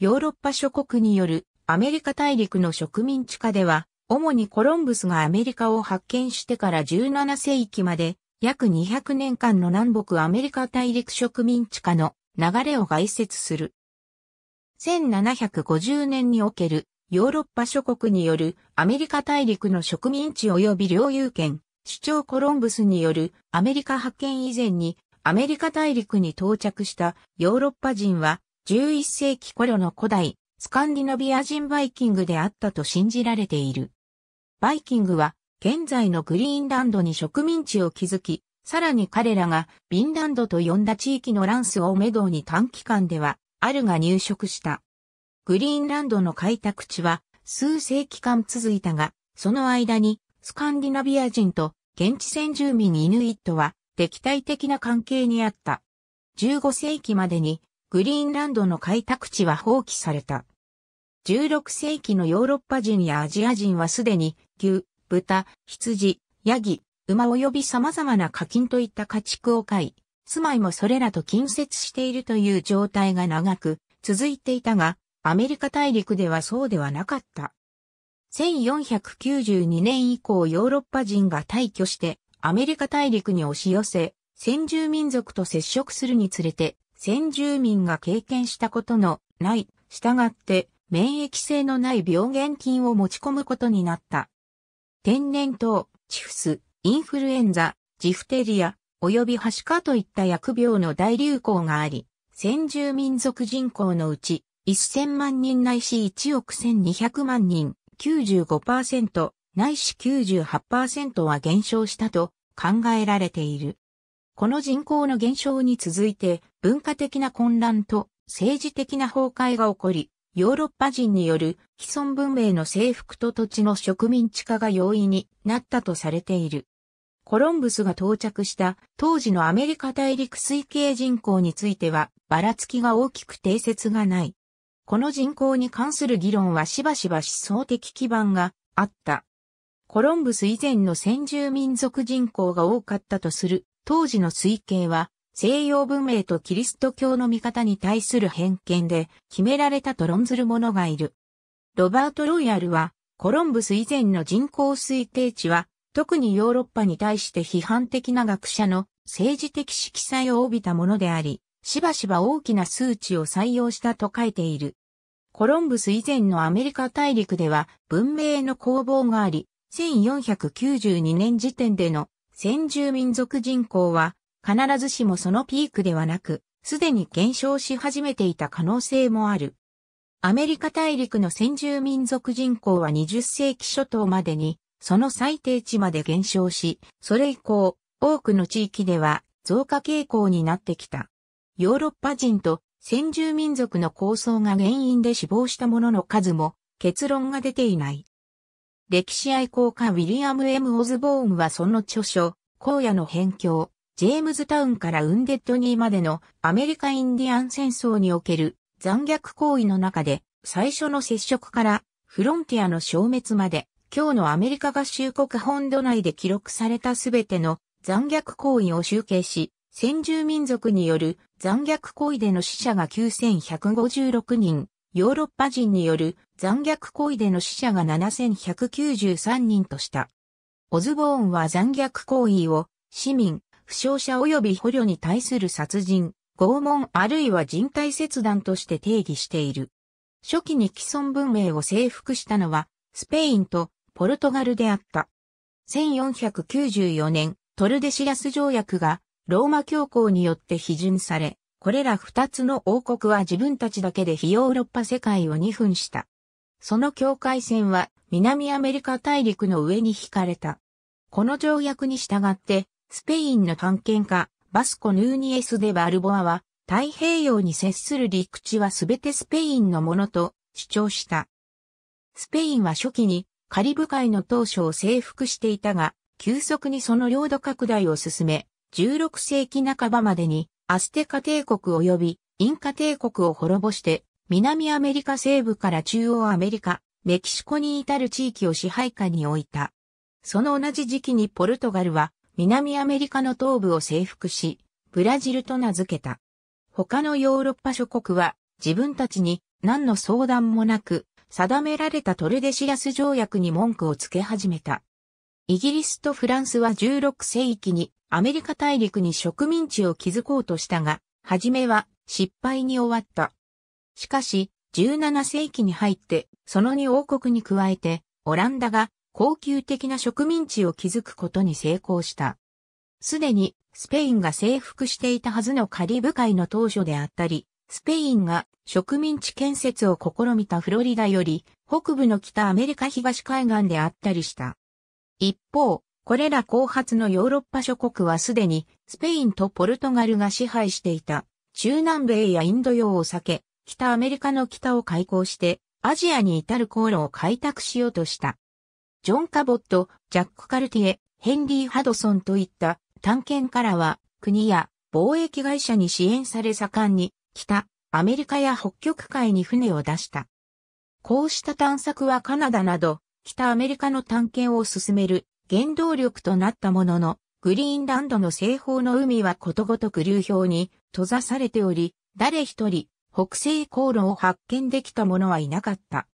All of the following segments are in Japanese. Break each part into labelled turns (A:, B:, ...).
A: ヨーロッパ諸国によるアメリカ大陸の植民地化では、主にコロンブスがアメリカを発見してから17世紀まで、約200年間の南北アメリカ大陸植民地化の流れを概説する。1750年におけるヨーロッパ諸国によるアメリカ大陸の植民地及び領有権、主張コロンブスによるアメリカ発見以前にアメリカ大陸に到着したヨーロッパ人は11世紀頃の古代、スカンディナビア人バイキングであったと信じられている。バイキングは、現在のグリーンランドに植民地を築き、さらに彼らがビンランドと呼んだ地域のランスをメドウに短期間では、あるが入植した。グリーンランドの開拓地は数世紀間続いたが、その間にスカンディナビア人と現地先住民イヌイットは敵対的な関係にあった。15世紀までにグリーンランドの開拓地は放棄された。16世紀のヨーロッパ人やアジア人はすでに牛、豚、羊、ヤギ、馬及び様々な課金といった家畜を飼い、住まいもそれらと近接しているという状態が長く続いていたが、アメリカ大陸ではそうではなかった。1492年以降ヨーロッパ人が退去してアメリカ大陸に押し寄せ、先住民族と接触するにつれて先住民が経験したことのない、従って免疫性のない病原菌を持ち込むことになった。天然痘、チフス、インフルエンザ、ジフテリア、及びハシカといった薬病の大流行があり、先住民族人口のうち1000万人ないし1億1200万人、95%ないし98%は減少したと考えられている。この人口の減少に続いて文化的な混乱と政治的な崩壊が起こり、ヨーロッパ人による既存文明の征服と土地の植民地化が容易になったとされている。コロンブスが到着した当時のアメリカ大陸推計人口についてはばらつきが大きく定説がない。この人口に関する議論はしばしば思想的基盤があった。コロンブス以前の先住民族人口が多かったとする当時の推計は西洋文明とキリスト教の見方に対する偏見で決められたと論ずる者がいる。ロバート・ロイヤルは、コロンブス以前の人口推定値は、特にヨーロッパに対して批判的な学者の政治的色彩を帯びたものであり、しばしば大きな数値を採用したと書いている。コロンブス以前のアメリカ大陸では文明の攻防があり、1492年時点での先住民族人口は必ずしもそのピークではなく、すでに減少し始めていた可能性もある。アメリカ大陸の先住民族人口は20世紀初頭までに、その最低値まで減少し、それ以降、多くの地域では増加傾向になってきた。ヨーロッパ人と先住民族の構想が原因で死亡した者の数も結論が出ていない。歴史愛好家ウィリアム・エム・オズボーンはその著書、荒野の辺境、ジェームズタウンからウンデッドニーまでのアメリカインディアン戦争における残虐行為の中で最初の接触からフロンティアの消滅まで今日のアメリカ合衆国本土内で記録されたすべての残虐行為を集計し先住民族による残虐行為での死者が9156人、ヨーロッパ人による残虐行為での死者が7193人とした。オズボーンは残虐行為を市民、負傷者及び捕虜に対する殺人、拷問あるいは人体切断として定義している。初期に既存文明を征服したのは、スペインとポルトガルであった。1494年、トルデシラス条約がローマ教皇によって批准され、これら二つの王国は自分たちだけで非ヨーロッパ世界を二分した。その境界線は南アメリカ大陸の上に引かれた。この条約に従ってスペインの探検家、バスコ・ヌーニエス・デ・バルボアは、太平洋に接する陸地はすべてスペインのものと主張した。スペインは初期にカリブ海の当初を征服していたが、急速にその領土拡大を進め、16世紀半ばまでにアステカ帝国及びインカ帝国を滅ぼして、南アメリカ西部から中央アメリカ、メキシコに至る地域を支配下に置いた。その同じ時期にポルトガルは南アメリカの東部を征服し、ブラジルと名付けた。他のヨーロッパ諸国は自分たちに何の相談もなく定められたトルデシアス条約に文句をつけ始めた。イギリスとフランスは16世紀にアメリカ大陸に植民地を築こうとしたが、初めは失敗に終わった。しかし、17世紀に入って、その2王国に加えて、オランダが恒久的な植民地を築くことに成功した。すでにスペインが征服していたはずのカリブ海の当初であったり、スペインが植民地建設を試みたフロリダより北部の北アメリカ東海岸であったりした。一方、これら後発のヨーロッパ諸国はすでにスペインとポルトガルが支配していた中南米やインド洋を避け、北アメリカの北を開港してアジアに至る航路を開拓しようとした。ジョン・カボット、ジャック・カルティエ、ヘンリー・ハドソンといった探検家らは国や貿易会社に支援され盛んに北、アメリカや北極海に船を出した。こうした探索はカナダなど北アメリカの探検を進める原動力となったものの、グリーンランドの西方の海はことごとく流氷に閉ざされており、誰一人北西航路を発見できた者はいなかった。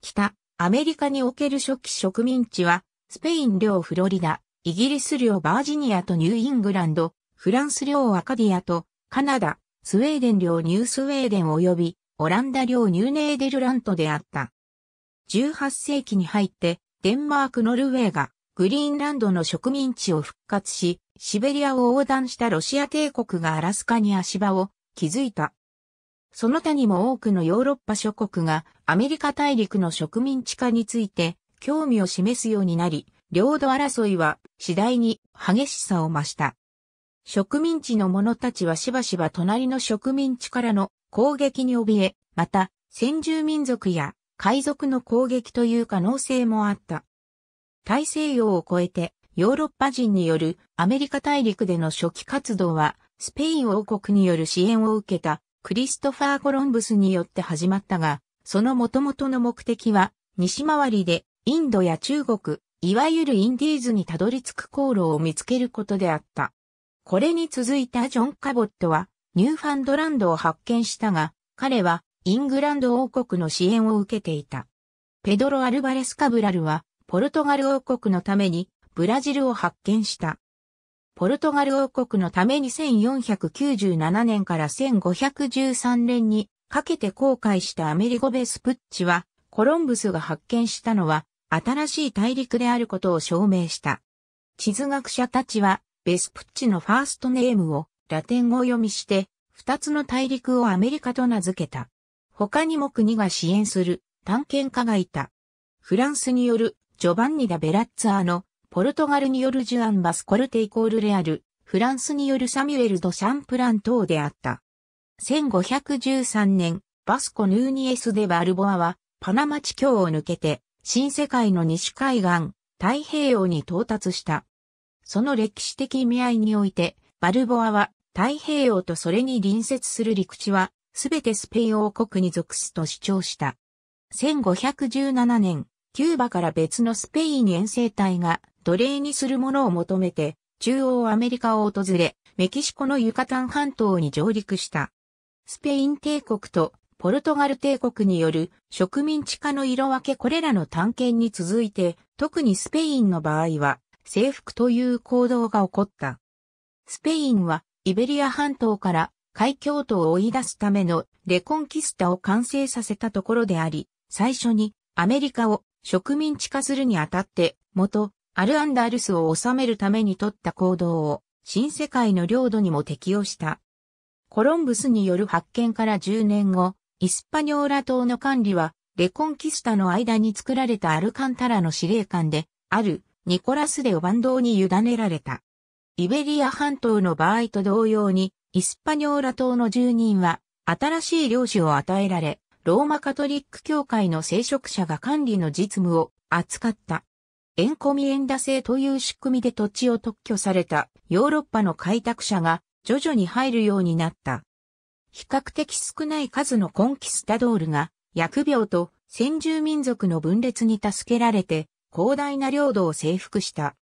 A: 北、アメリカにおける初期植民地は、スペイン領フロリダ、イギリス領バージニアとニューイングランド、フランス領アカディアと、カナダ、スウェーデン領ニュースウェーデン及び、オランダ領ニューネーデルラントであった。18世紀に入って、デンマーク・ノルウェーが、グリーンランドの植民地を復活し、シベリアを横断したロシア帝国がアラスカに足場を築いた。その他にも多くのヨーロッパ諸国がアメリカ大陸の植民地化について興味を示すようになり、領土争いは次第に激しさを増した。植民地の者たちはしばしば隣の植民地からの攻撃に怯え、また先住民族や海賊の攻撃という可能性もあった。大西洋を越えてヨーロッパ人によるアメリカ大陸での初期活動はスペイン王国による支援を受けたクリストファー・コロンブスによって始まったが、その元々の目的は、西回りでインドや中国、いわゆるインディーズにたどり着く航路を見つけることであった。これに続いたジョン・カボットは、ニューファンドランドを発見したが、彼はイングランド王国の支援を受けていた。ペドロ・アルバレス・カブラルは、ポルトガル王国のためにブラジルを発見した。ポルトガル王国のために1497年から1513年にかけて航海したアメリゴ・ベスプッチは、コロンブスが発見したのは新しい大陸であることを証明した。地図学者たちは、ベスプッチのファーストネームをラテン語読みして、二つの大陸をアメリカと名付けた。他にも国が支援する探検家がいた。フランスによるジョバンニ・ダ・ベラッツァーのポルトガルによるジュアン・バスコルテイコールレアル、フランスによるサミュエル・ド・シャンプラン等であった。1513年、バスコ・ヌーニエス・デ・バルボアは、パナマ地境を抜けて、新世界の西海岸、太平洋に到達した。その歴史的意味合いにおいて、バルボアは太平洋とそれに隣接する陸地は、すべてスペイン王国に属すと主張した。1517年、キューバから別のスペイン遠征隊が奴隷にするものを求めて、中央アメリカを訪れ、メキシコのユカタン半島に上陸した。スペイン帝国とポルトガル帝国による植民地化の色分けこれらの探検に続いて、特にスペインの場合は征服という行動が起こった。スペインはイベリア半島から海峡島を追い出すためのレコンキスタを完成させたところであり、最初にアメリカを植民地化するにあたって元アルアンダルスを治めるために取った行動を新世界の領土にも適用した。コロンブスによる発見から10年後、イスパニョーラ島の管理はレコンキスタの間に作られたアルカンタラの司令官であるニコラス・デオバンドに委ねられた。イベリア半島の場合と同様に、イスパニョーラ島の住人は新しい領主を与えられ、ローマカトリック教会の聖職者が管理の実務を扱った。エンコミエンダ制という仕組みで土地を特許されたヨーロッパの開拓者が徐々に入るようになった。比較的少ない数のコンキスタドールが薬病と先住民族の分裂に助けられて広大な領土を征服した。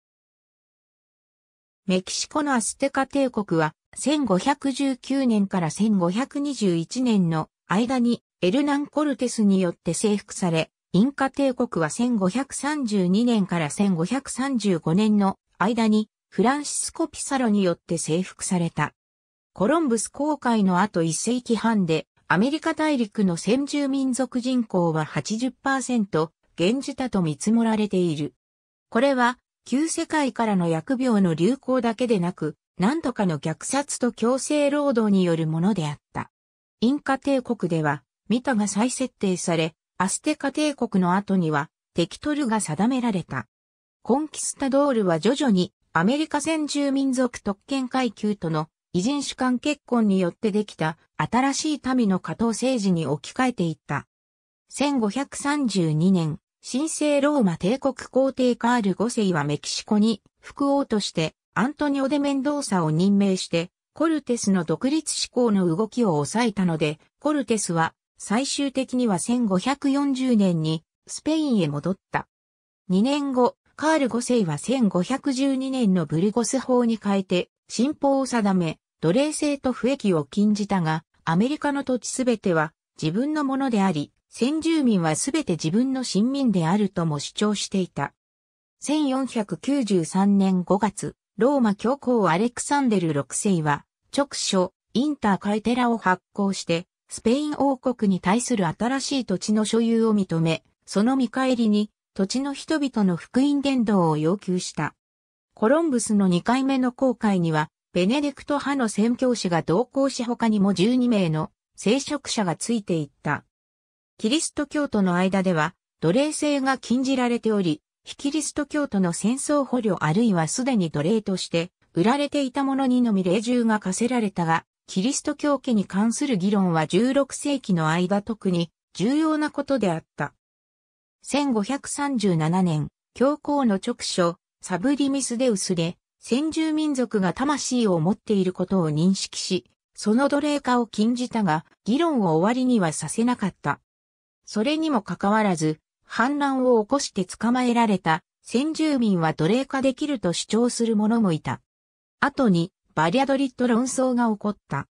A: メキシコのアステカ帝国は1519年から1521年の間にエルナン・コルテスによって征服され、インカ帝国は1532年から1535年の間にフランシスコ・ピサロによって征服された。コロンブス航海の後1世紀半でアメリカ大陸の先住民族人口は80%減じたと見積もられている。これは旧世界からの薬病の流行だけでなく何度かの虐殺と強制労働によるものであった。インカ帝国では、ミタが再設定され、アステカ帝国の後には、テキトルが定められた。コンキスタドールは徐々にアメリカ先住民族特権階級との異人種間結婚によってできた新しい民の加藤政治に置き換えていった。1532年、神聖ローマ帝国皇帝カール5世はメキシコに副王としてアントニオ・デ・メンドーサを任命して、コルテスの独立志向の動きを抑えたので、コルテスは最終的には1540年にスペインへ戻った。2年後、カール5世は1512年のブルゴス法に変えて、新法を定め、奴隷制と不益を禁じたが、アメリカの土地すべては自分のものであり、先住民はすべて自分の親民であるとも主張していた。1493年5月、ローマ教皇アレクサンデル6世は、直書、インターカイテラを発行して、スペイン王国に対する新しい土地の所有を認め、その見返りに土地の人々の福音伝道を要求した。コロンブスの2回目の航海には、ベネディクト派の宣教師が同行し他にも12名の聖職者がついていった。キリスト教徒の間では、奴隷制が禁じられており、非キリスト教徒の戦争捕虜あるいはすでに奴隷として、売られていた者にのみ霊獣が課せられたが、キリスト教家に関する議論は16世紀の間特に重要なことであった。1537年、教皇の直書、サブリミスで薄れ、先住民族が魂を持っていることを認識し、その奴隷化を禁じたが、議論を終わりにはさせなかった。それにもかかわらず、反乱を起こして捕まえられた先住民は奴隷化できると主張する者もいた。後に、バリアドリッド論争が起こった。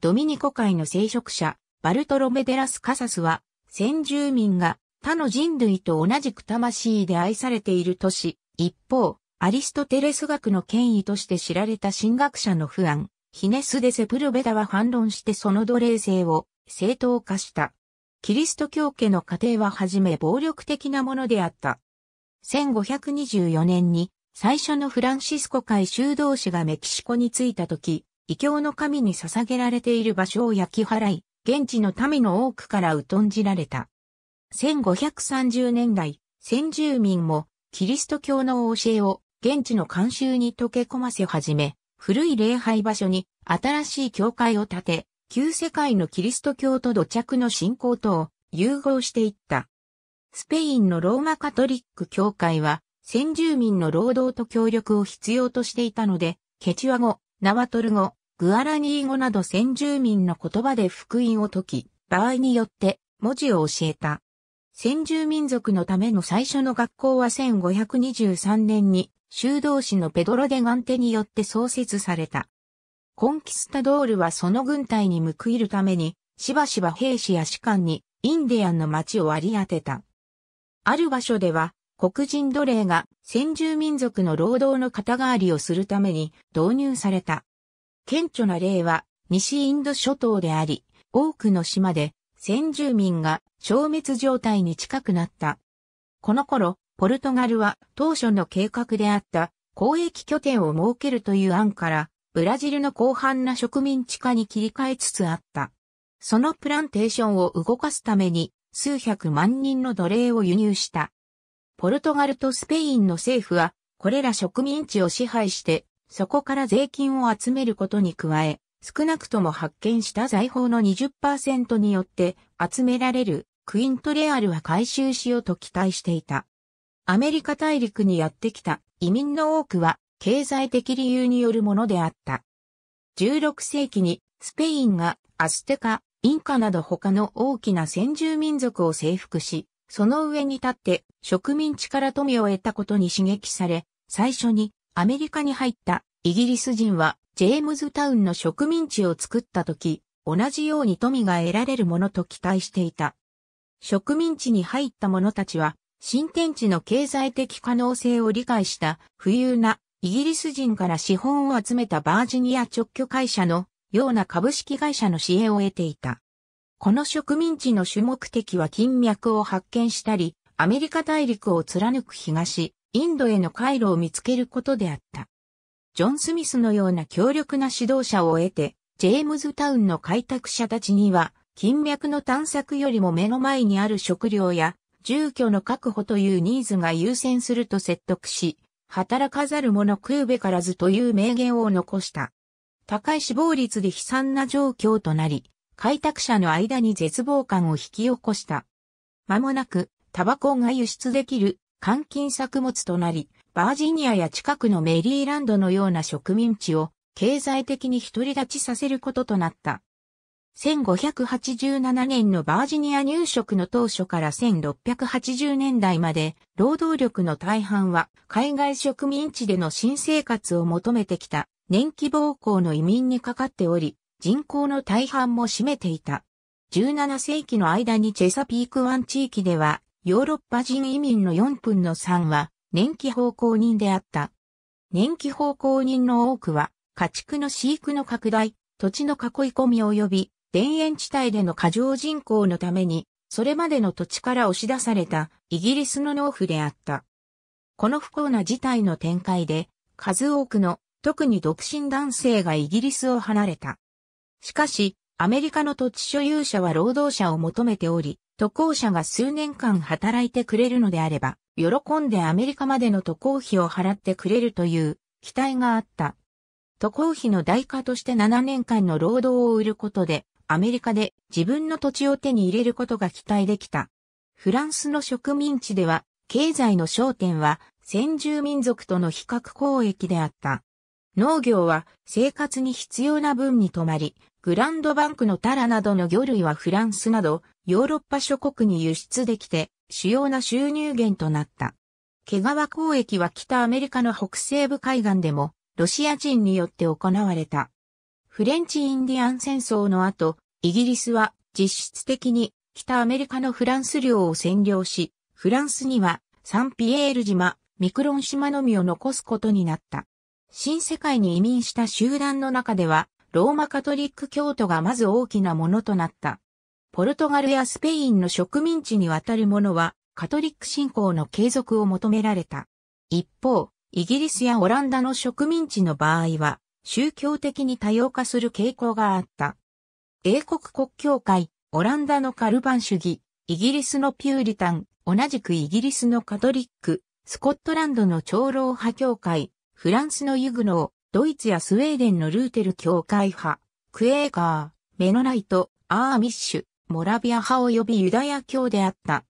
A: ドミニコ会の聖職者、バルトロメデラス・カサスは、先住民が他の人類と同じく魂で愛されている都市、一方、アリストテレス学の権威として知られた神学者の不安、ヒネス・デ・セプルベダは反論してその奴隷制を正当化した。キリスト教家の家庭ははじめ暴力的なものであった。1524年に最初のフランシスコ会修道士がメキシコに着いた時、異教の神に捧げられている場所を焼き払い、現地の民の多くから疎んじられた。1530年代、先住民もキリスト教の教えを現地の慣習に溶け込ませ始め、古い礼拝場所に新しい教会を建て、旧世界のキリスト教と土着の信仰とを融合していった。スペインのローマカトリック教会は先住民の労働と協力を必要としていたので、ケチワ語、ナワトル語、グアラニー語など先住民の言葉で福音を解き、場合によって文字を教えた。先住民族のための最初の学校は1523年に修道士のペドロ・デ・ガンテによって創設された。コンキスタドールはその軍隊に報いるために、しばしば兵士や士官にインディアンの町を割り当てた。ある場所では、黒人奴隷が先住民族の労働の肩代わりをするために導入された。顕著な例は西インド諸島であり、多くの島で先住民が消滅状態に近くなった。この頃、ポルトガルは当初の計画であった交易拠点を設けるという案から、ブラジルの広範な植民地化に切り替えつつあった。そのプランテーションを動かすために数百万人の奴隷を輸入した。ポルトガルとスペインの政府は、これら植民地を支配して、そこから税金を集めることに加え、少なくとも発見した財宝の20%によって集められるクイントレアルは回収しようと期待していた。アメリカ大陸にやってきた移民の多くは経済的理由によるものであった。16世紀にスペインがアステカ、インカなど他の大きな先住民族を征服し、その上に立って植民地から富を得たことに刺激され、最初にアメリカに入ったイギリス人はジェームズタウンの植民地を作った時、同じように富が得られるものと期待していた。植民地に入った者たちは、新天地の経済的可能性を理解した富裕なイギリス人から資本を集めたバージニア直居会社のような株式会社の支援を得ていた。この植民地の主目的は金脈を発見したり、アメリカ大陸を貫く東、インドへの回路を見つけることであった。ジョン・スミスのような強力な指導者を得て、ジェームズタウンの開拓者たちには、金脈の探索よりも目の前にある食料や住居の確保というニーズが優先すると説得し、働かざる者食うべからずという名言を残した。高い死亡率で悲惨な状況となり、開拓者の間に絶望感を引き起こした。間もなく、タバコが輸出できる換金作物となり、バージニアや近くのメリーランドのような植民地を経済的に独り立ちさせることとなった。1587年のバージニア入植の当初から1680年代まで、労働力の大半は海外植民地での新生活を求めてきた年季暴行の移民にかかっており、人口の大半も占めていた。17世紀の間にチェサピーク湾地域ではヨーロッパ人移民の4分の3は、年季奉公人であった。年季奉公人の多くは、家畜の飼育の拡大、土地の囲い込み及び、田園地帯での過剰人口のために、それまでの土地から押し出されたイギリスの農夫であった。この不幸な事態の展開で、数多くの、特に独身男性がイギリスを離れた。しかし、アメリカの土地所有者は労働者を求めており、渡航者が数年間働いてくれるのであれば、喜んでアメリカまでの渡航費を払ってくれるという期待があった。渡航費の代価として7年間の労働を売ることで、アメリカで自分の土地を手に入れることが期待できた。フランスの植民地では、経済の焦点は先住民族との比較交易であった。農業は生活に必要な分に止まり、ブランドバンクのタラなどの魚類はフランスなどヨーロッパ諸国に輸出できて主要な収入源となった。毛皮交易は北アメリカの北西部海岸でもロシア人によって行われた。フレンチ・インディアン戦争の後、イギリスは実質的に北アメリカのフランス領を占領し、フランスにはサンピエール島、ミクロン島のみを残すことになった。新世界に移民した集団の中では、ローマカトリック教徒がまず大きなものとなった。ポルトガルやスペインの植民地に渡る者は、カトリック信仰の継続を求められた。一方、イギリスやオランダの植民地の場合は、宗教的に多様化する傾向があった。英国国教会、オランダのカルバン主義、イギリスのピューリタン、同じくイギリスのカトリック、スコットランドの長老派教会、フランスのユグノー、ドイツやスウェーデンのルーテル教会派、クエーカー、メノライト、アーミッシュ、モラビア派及びユダヤ教であった。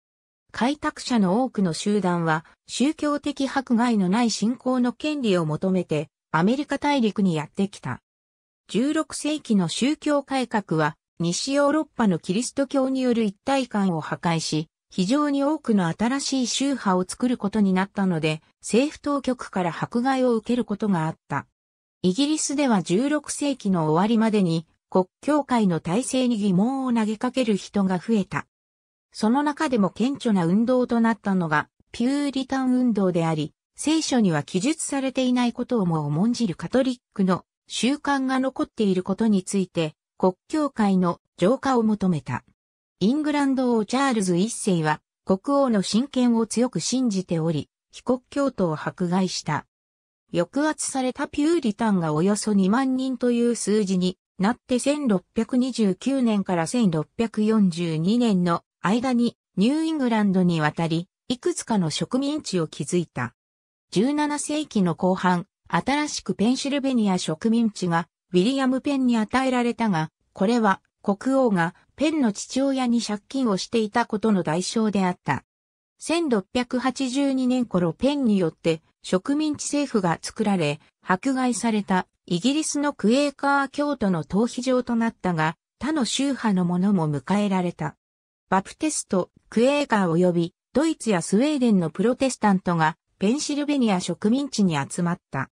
A: 開拓者の多くの集団は宗教的迫害のない信仰の権利を求めてアメリカ大陸にやってきた。16世紀の宗教改革は西ヨーロッパのキリスト教による一体感を破壊し、非常に多くの新しい宗派を作ることになったので、政府当局から迫害を受けることがあった。イギリスでは16世紀の終わりまでに国教会の体制に疑問を投げかける人が増えた。その中でも顕著な運動となったのがピューリタン運動であり、聖書には記述されていないことをも重んじるカトリックの習慣が残っていることについて国教会の浄化を求めた。イングランド王チャールズ一世は国王の親権を強く信じており、非国教徒を迫害した。抑圧されたピューリタンがおよそ2万人という数字になって1629年から1642年の間にニューイングランドに渡り、いくつかの植民地を築いた。17世紀の後半、新しくペンシルベニア植民地がウィリアム・ペンに与えられたが、これは国王がペンの父親に借金をしていたことの代償であった。1682年頃ペンによって植民地政府が作られ、迫害されたイギリスのクエーカー教徒の逃避場となったが、他の宗派の者も迎えられた。バプテスト、クエーカー及びドイツやスウェーデンのプロテスタントがペンシルベニア植民地に集まった。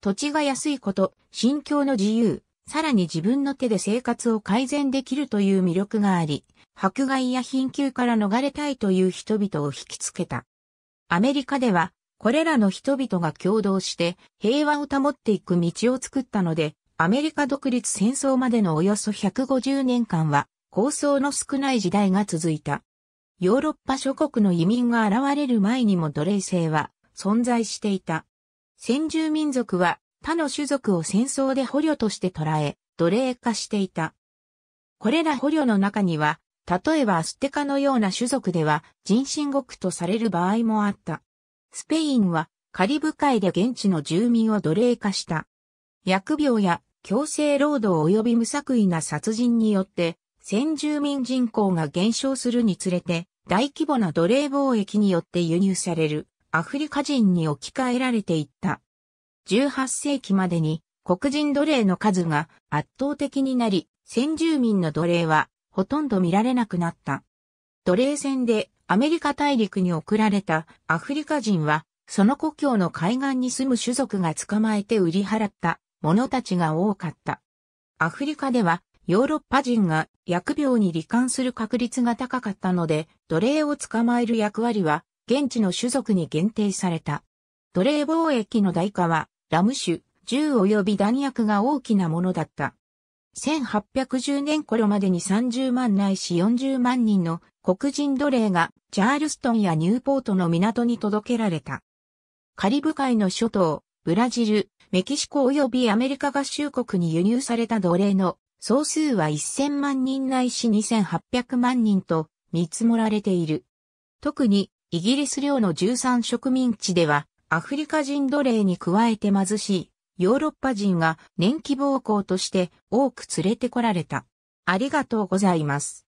A: 土地が安いこと、信教の自由、さらに自分の手で生活を改善できるという魅力があり、迫害や貧窮から逃れたいという人々を引きつけた。アメリカではこれらの人々が共同して平和を保っていく道を作ったので、アメリカ独立戦争までのおよそ150年間は、構想の少ない時代が続いた。ヨーロッパ諸国の移民が現れる前にも奴隷制は存在していた。先住民族は他の種族を戦争で捕虜として捉え、奴隷化していた。これら捕虜の中には、例えばアステカのような種族では人身国とされる場合もあった。スペインはカリブ海で現地の住民を奴隷化した。疫病や強制労働及び無作為な殺人によって、先住民人口が減少するにつれて、大規模な奴隷貿易によって輸入されるアフリカ人に置き換えられていった。18世紀までに黒人奴隷の数が圧倒的になり、先住民の奴隷はほとんど見られなくなった。奴隷戦でアメリカ大陸に送られたアフリカ人は、その故郷の海岸に住む種族が捕まえて売り払った者たちが多かった。アフリカではヨーロッパ人が薬病に罹患する確率が高かったので、奴隷を捕まえる役割は現地の種族に限定された。奴隷貿易の代価はラム酒、銃及び弾薬が大きなものだった。1810年頃までに30万ないし40万人の黒人奴隷がチャールストンやニューポートの港に届けられた。カリブ海の諸島、ブラジル、メキシコ及びアメリカ合衆国に輸入された奴隷の総数は1000万人ないし2800万人と見積もられている。特にイギリス領の13植民地ではアフリカ人奴隷に加えて貧しいヨーロッパ人が年季暴行として多く連れてこられた。ありがとうございます。